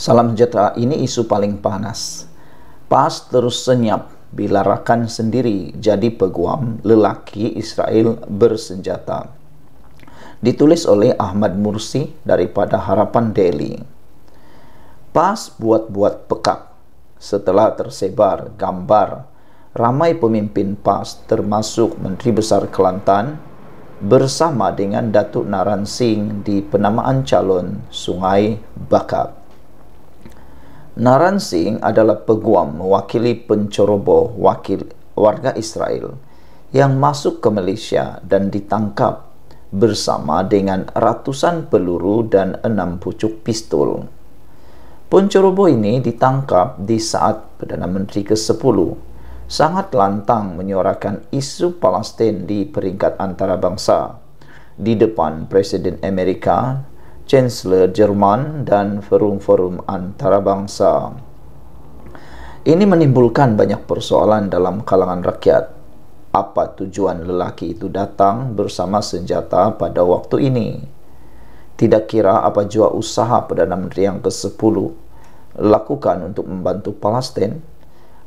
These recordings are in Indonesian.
Salam sejahtera ini isu paling panas. Pas terus senyap bila rakan sendiri jadi peguam lelaki Israel bersenjata. Ditulis oleh Ahmad Mursi daripada Harapan Daily. Pas buat-buat pekak setelah tersebar gambar ramai pemimpin PAS termasuk Menteri Besar Kelantan bersama dengan Datuk Naran Singh di penamaan calon Sungai Bakap. Naran adalah peguam mewakili penceroboh wakil warga Israel yang masuk ke Malaysia dan ditangkap bersama dengan ratusan peluru dan enam pucuk pistol. Penceroboh ini ditangkap di saat Perdana Menteri ke-10 sangat lantang menyuarakan isu Palestin di peringkat antarabangsa di depan Presiden Amerika Chancellor Jerman dan forum-forum antarabangsa. Ini menimbulkan banyak persoalan dalam kalangan rakyat. Apa tujuan lelaki itu datang bersama senjata pada waktu ini? Tidak kira apa jua usaha Perdana Menteri yang ke-10 lakukan untuk membantu Palestina,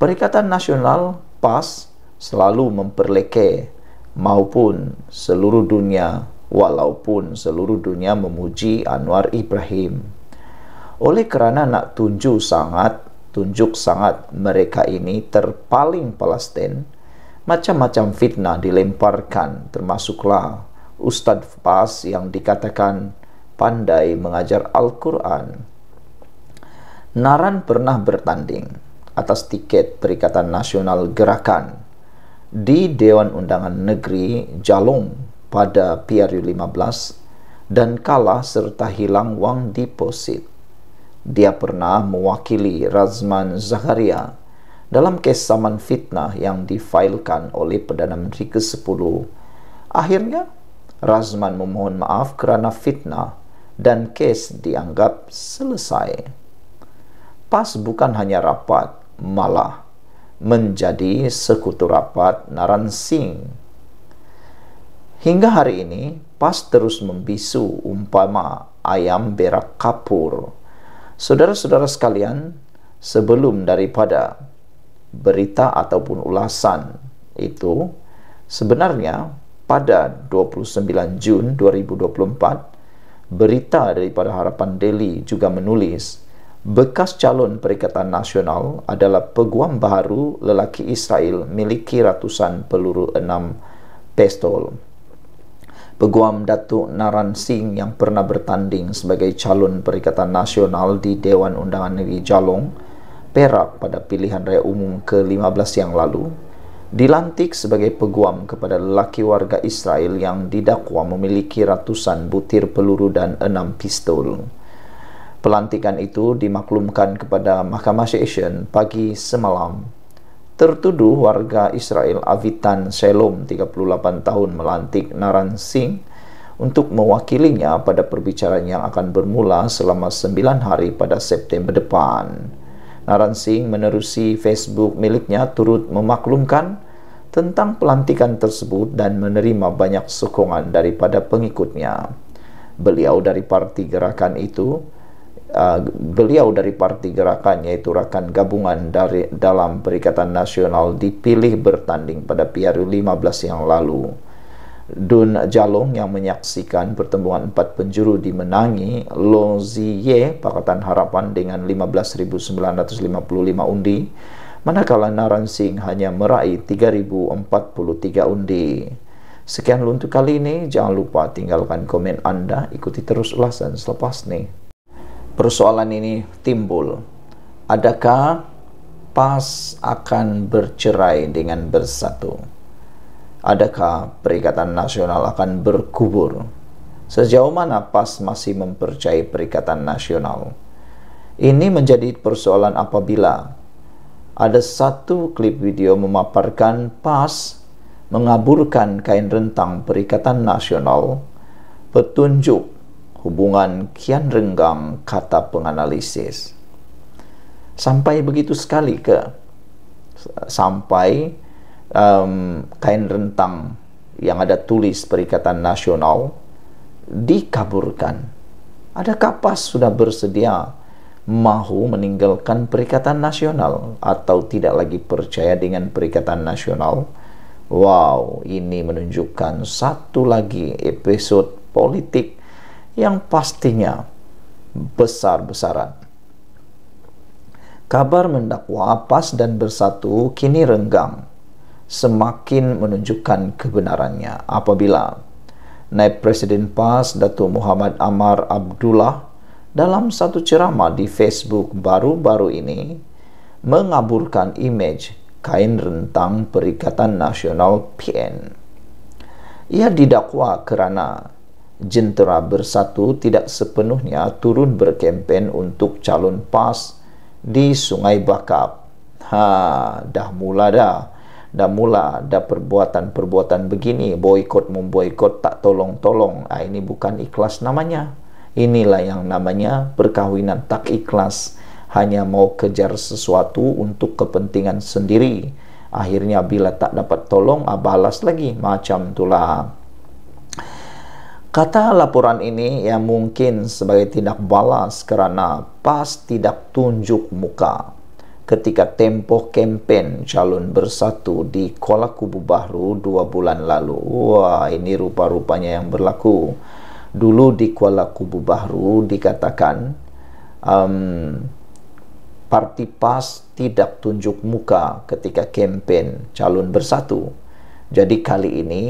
Perikatan Nasional PAS selalu memperleke maupun seluruh dunia walaupun seluruh dunia memuji Anwar Ibrahim. Oleh kerana nak tunjuk sangat, tunjuk sangat mereka ini terpaling Palestin, macam-macam fitnah dilemparkan termasuklah Ustadz Fas yang dikatakan pandai mengajar Al-Quran. Naran pernah bertanding atas tiket Perikatan Nasional Gerakan di Dewan Undangan Negeri Jalung pada PRU 15 dan kalah serta hilang wang deposit. Dia pernah mewakili Razman Zakaria dalam kes saman fitnah yang difailkan oleh Perdana Menteri ke-10. Akhirnya, Razman memohon maaf kerana fitnah dan kes dianggap selesai. PAS bukan hanya rapat, malah menjadi sekutu rapat Naran Singh Hingga hari ini, pas terus membisu umpama ayam berak kapur. Saudara-saudara sekalian, sebelum daripada berita ataupun ulasan itu, sebenarnya pada 29 Jun 2024, berita daripada Harapan Deli juga menulis, bekas calon Perikatan Nasional adalah peguam baru lelaki Israel miliki ratusan peluru enam pistol. peguam Datuk Naran Singh yang pernah bertanding sebagai calon Perikatan Nasional di Dewan Undangan Negeri Jalong, Perak pada pilihan raya umum ke-15 yang lalu, dilantik sebagai peguam kepada lelaki warga Israel yang didakwa memiliki ratusan butir peluru dan enam pistol. Pelantikan itu dimaklumkan kepada Mahkamah Asian pagi semalam. tertuduh warga Israel Avitan Selom 38 tahun melantik Naran Singh untuk mewakilinya pada perbicaraan yang akan bermula selama 9 hari pada September depan. Naran Singh menerusi Facebook miliknya turut memaklumkan tentang pelantikan tersebut dan menerima banyak sokongan daripada pengikutnya. Beliau dari parti gerakan itu Ah, beliau dari Parti gerakan yaitu Rakan Gabungan dari dalam Perikatan Nasional dipilih bertanding pada PRU 15 yang lalu. Dun Jalong yang menyaksikan pertemuan empat penjuru dimenangi Lo Ziye Pakatan Harapan dengan 15.955 undi manakala Naran hanya meraih 3.043 undi. Sekian untuk kali ini, jangan lupa tinggalkan komen Anda, ikuti terus ulasan selepas nih persoalan ini timbul. Adakah pas akan bercerai dengan bersatu? Adakah Perikatan Nasional akan berkubur? Sejauh mana PAS masih mempercayai Perikatan Nasional? Ini menjadi persoalan apabila ada satu klip video memaparkan PAS mengaburkan kain rentang Perikatan Nasional petunjuk hubungan kian renggang kata penganalisis. Sampai begitu sekali ke sampai um, kain rentang yang ada tulis Perikatan Nasional dikaburkan. Ada kapas sudah bersedia mahu meninggalkan Perikatan Nasional atau tidak lagi percaya dengan Perikatan Nasional. Wow, ini menunjukkan satu lagi episode politik yang pastinya besar-besaran. Kabar mendakwa pas dan bersatu kini renggang, semakin menunjukkan kebenarannya apabila Naib Presiden PAS Datuk Muhammad Amar Abdullah dalam satu ceramah di Facebook baru-baru ini mengaburkan imej kain rentang Perikatan Nasional PN. Ia didakwa kerana jentera bersatu tidak sepenuhnya turun berkempen untuk calon PAS di Sungai Bakap. Ha, dah mula dah. Dah mula dah perbuatan-perbuatan begini, boikot memboikot tak tolong-tolong. Ah, ini bukan ikhlas namanya. Inilah yang namanya perkahwinan tak ikhlas. Hanya mau kejar sesuatu untuk kepentingan sendiri. Akhirnya bila tak dapat tolong, ah, balas lagi. Macam itulah. Kata laporan ini yang mungkin sebagai tindak balas karena PAS tidak tunjuk muka ketika tempo kampanye calon bersatu di Kuala Kubu Baru dua bulan lalu. Wah, ini rupa-rupanya yang berlaku. Dulu di Kuala Kubu Baru dikatakan um, Parti PAS tidak tunjuk muka ketika kampanye calon bersatu. Jadi kali ini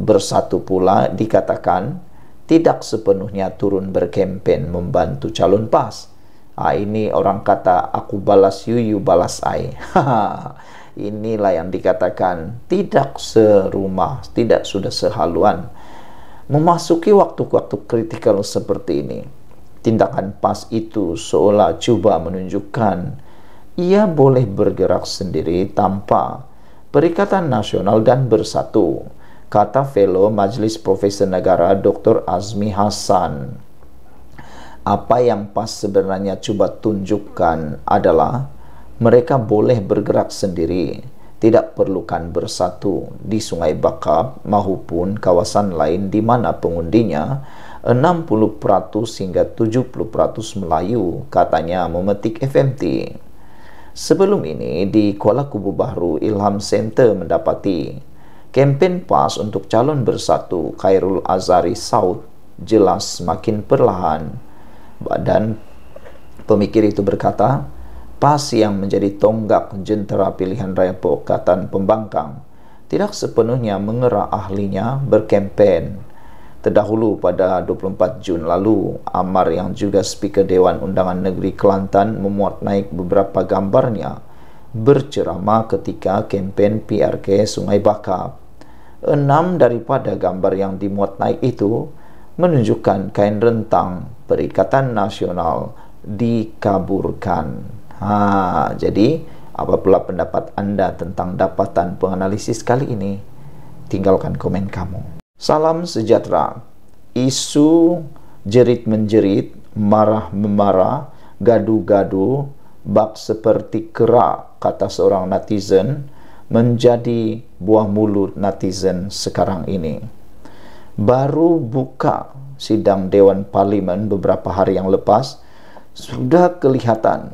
bersatu pula dikatakan tidak sepenuhnya turun berkempen membantu calon pas. Ah, ini orang kata aku balas yuyu balas ai. Inilah yang dikatakan tidak serumah, tidak sudah sehaluan. Memasuki waktu-waktu kritikal seperti ini, tindakan pas itu seolah coba menunjukkan ia boleh bergerak sendiri tanpa perikatan nasional dan bersatu kata Fellow Majelis Profesor Negara Dr. Azmi Hasan. Apa yang pas sebenarnya coba tunjukkan adalah mereka boleh bergerak sendiri, tidak perlukan bersatu di Sungai Bakab maupun kawasan lain di mana pengundinya 60% hingga 70% Melayu katanya memetik FMT. Sebelum ini di Kuala Kubu Bahru Ilham Center mendapati Kempen PAS untuk calon bersatu Khairul Azari South jelas makin perlahan. Badan pemikir itu berkata, PAS yang menjadi tonggak jentera pilihan raya Pokatan Pembangkang tidak sepenuhnya mengera ahlinya berkempen. Terdahulu pada 24 Jun lalu, Amar yang juga Speaker Dewan Undangan Negeri Kelantan memuat naik beberapa gambarnya bercerama ketika kempen PRK Sungai Bakap enam daripada gambar yang dimuat naik itu menunjukkan kain rentang perikatan nasional dikaburkan. Ha, jadi apa pula pendapat Anda tentang dapatan penganalisis kali ini? Tinggalkan komen kamu. Salam sejahtera. Isu jerit menjerit, marah memarah, gaduh-gaduh, bak seperti kera, kata seorang netizen, menjadi buah mulut netizen sekarang ini. Baru buka sidang Dewan Parlimen beberapa hari yang lepas, sudah kelihatan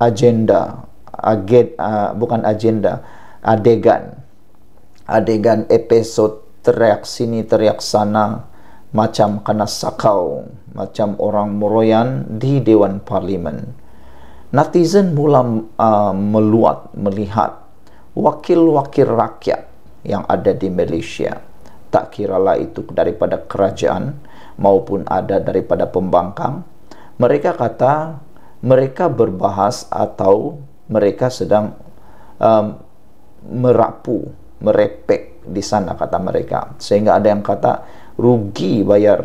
agenda, agen, uh, bukan agenda, adegan, adegan episode teriak sini teriak sana, macam kena sakau, macam orang meroyan di Dewan Parlimen. Netizen mula uh, meluat melihat wakil-wakil rakyat yang ada di Malaysia. Tak kiralah itu daripada kerajaan maupun ada daripada pembangkang. Mereka kata mereka berbahas atau mereka sedang um, merapu, merepek di sana kata mereka. Sehingga ada yang kata rugi bayar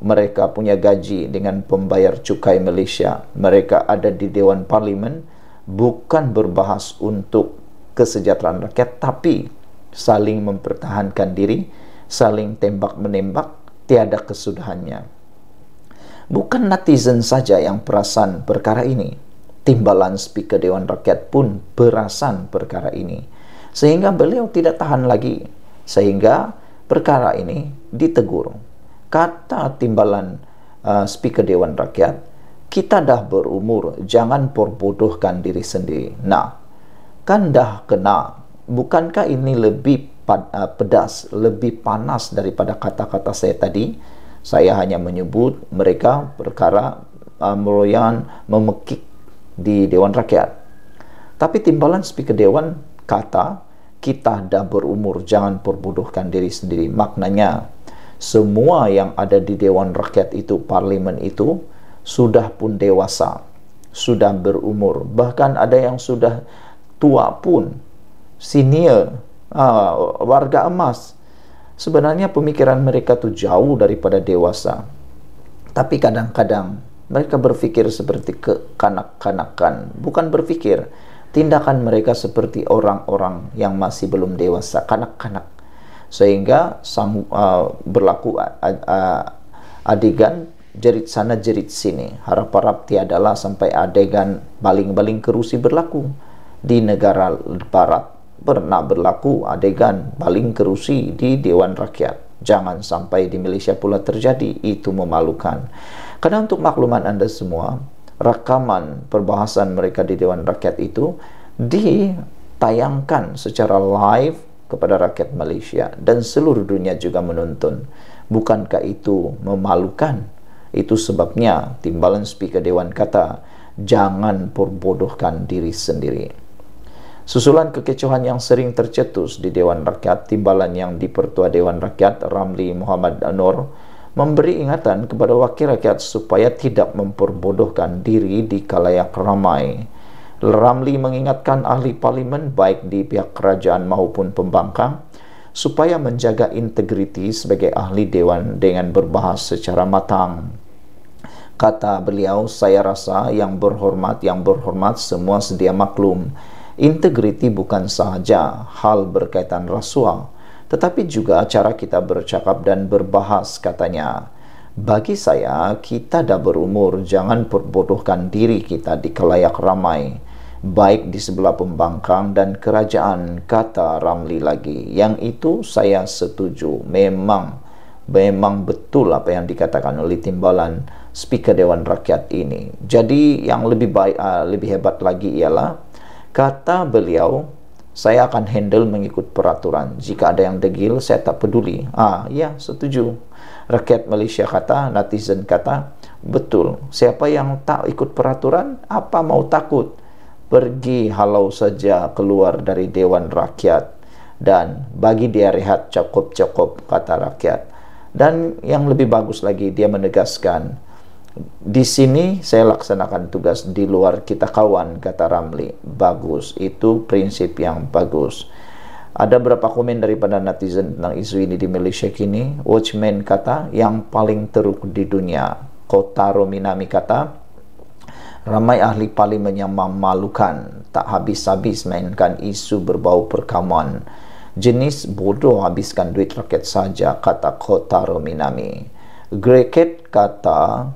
mereka punya gaji dengan pembayar cukai Malaysia. Mereka ada di Dewan Parlimen bukan berbahas untuk kesejahteraan rakyat, tapi saling mempertahankan diri, saling tembak-menembak, tiada kesudahannya. Bukan netizen saja yang perasan perkara ini. Timbalan Speaker Dewan Rakyat pun berasan perkara ini. Sehingga beliau tidak tahan lagi. Sehingga perkara ini ditegur. Kata Timbalan uh, Speaker Dewan Rakyat, kita dah berumur, jangan perbodohkan diri sendiri. Nah, kan dah kena. Bukankah ini lebih eh, pedas, lebih panas daripada kata-kata saya tadi? Saya hanya menyebut mereka perkara uh, meroyan, memekik di Dewan Rakyat. Tapi timbalan speaker Dewan kata, kita dah berumur, jangan perbuduhkan diri sendiri. Maknanya, semua yang ada di Dewan Rakyat itu, parlimen itu, sudah pun dewasa, sudah berumur. Bahkan ada yang sudah tua pun, senior, uh, warga emas, sebenarnya pemikiran mereka tuh jauh daripada dewasa. Tapi kadang-kadang mereka berpikir seperti kekanak-kanakan, bukan berpikir, tindakan mereka seperti orang-orang yang masih belum dewasa, kanak-kanak. Sehingga sang, uh, berlaku uh, adegan jerit sana jerit sini, harap-harap tiadalah sampai adegan baling-baling kerusi berlaku di negara barat pernah berlaku adegan paling kerusi di Dewan Rakyat. Jangan sampai di Malaysia pula terjadi, itu memalukan. Karena untuk makluman Anda semua, rekaman perbahasan mereka di Dewan Rakyat itu ditayangkan secara live kepada rakyat Malaysia dan seluruh dunia juga menonton. Bukankah itu memalukan? Itu sebabnya timbalan speaker Dewan kata, jangan perbodohkan diri sendiri. Susulan kekecohan yang sering tercetus di Dewan Rakyat, timbalan yang dipertua Dewan Rakyat Ramli Muhammad Anur memberi ingatan kepada wakil rakyat supaya tidak memperbodohkan diri di kalayak ramai. Ramli mengingatkan ahli parlimen baik di pihak kerajaan maupun pembangkang supaya menjaga integriti sebagai ahli dewan dengan berbahas secara matang. Kata beliau, saya rasa yang berhormat, yang berhormat semua sedia maklum Integriti bukan saja hal berkaitan rasuah, tetapi juga cara kita bercakap dan berbahas katanya. Bagi saya, kita dah berumur, jangan perbodohkan diri kita di kelayak ramai, baik di sebelah pembangkang dan kerajaan, kata Ramli lagi. Yang itu saya setuju, memang, memang betul apa yang dikatakan oleh timbalan Speaker Dewan Rakyat ini. Jadi yang lebih baik, ah, lebih hebat lagi ialah Kata beliau, saya akan handle mengikut peraturan. Jika ada yang degil, saya tak peduli. Ah, ya, setuju. Rakyat Malaysia kata, netizen kata, betul. Siapa yang tak ikut peraturan, apa mau takut? Pergi halau saja keluar dari Dewan Rakyat. Dan bagi dia rehat, cukup-cukup, kata rakyat. Dan yang lebih bagus lagi, dia menegaskan, di sini saya laksanakan tugas di luar kita kawan, kata Ramli. Bagus, itu prinsip yang bagus. Ada berapa komen daripada netizen tentang isu ini di Malaysia kini? Watchman kata, yang paling teruk di dunia. Kota Rominami kata, ramai ahli parlimen yang memalukan, tak habis-habis mainkan isu berbau perkaman. Jenis bodoh habiskan duit rakyat saja, kata Kota Rominami. Greket kata,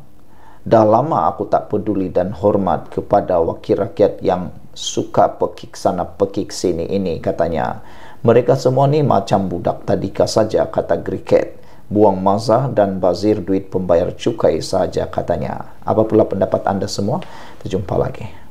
Dah lama aku tak peduli dan hormat kepada wakil rakyat yang suka pekik sana pekik sini ini katanya. Mereka semua ni macam budak tadika saja kata Griket. Buang masa dan bazir duit pembayar cukai saja katanya. Apa pula pendapat anda semua? Jumpa lagi.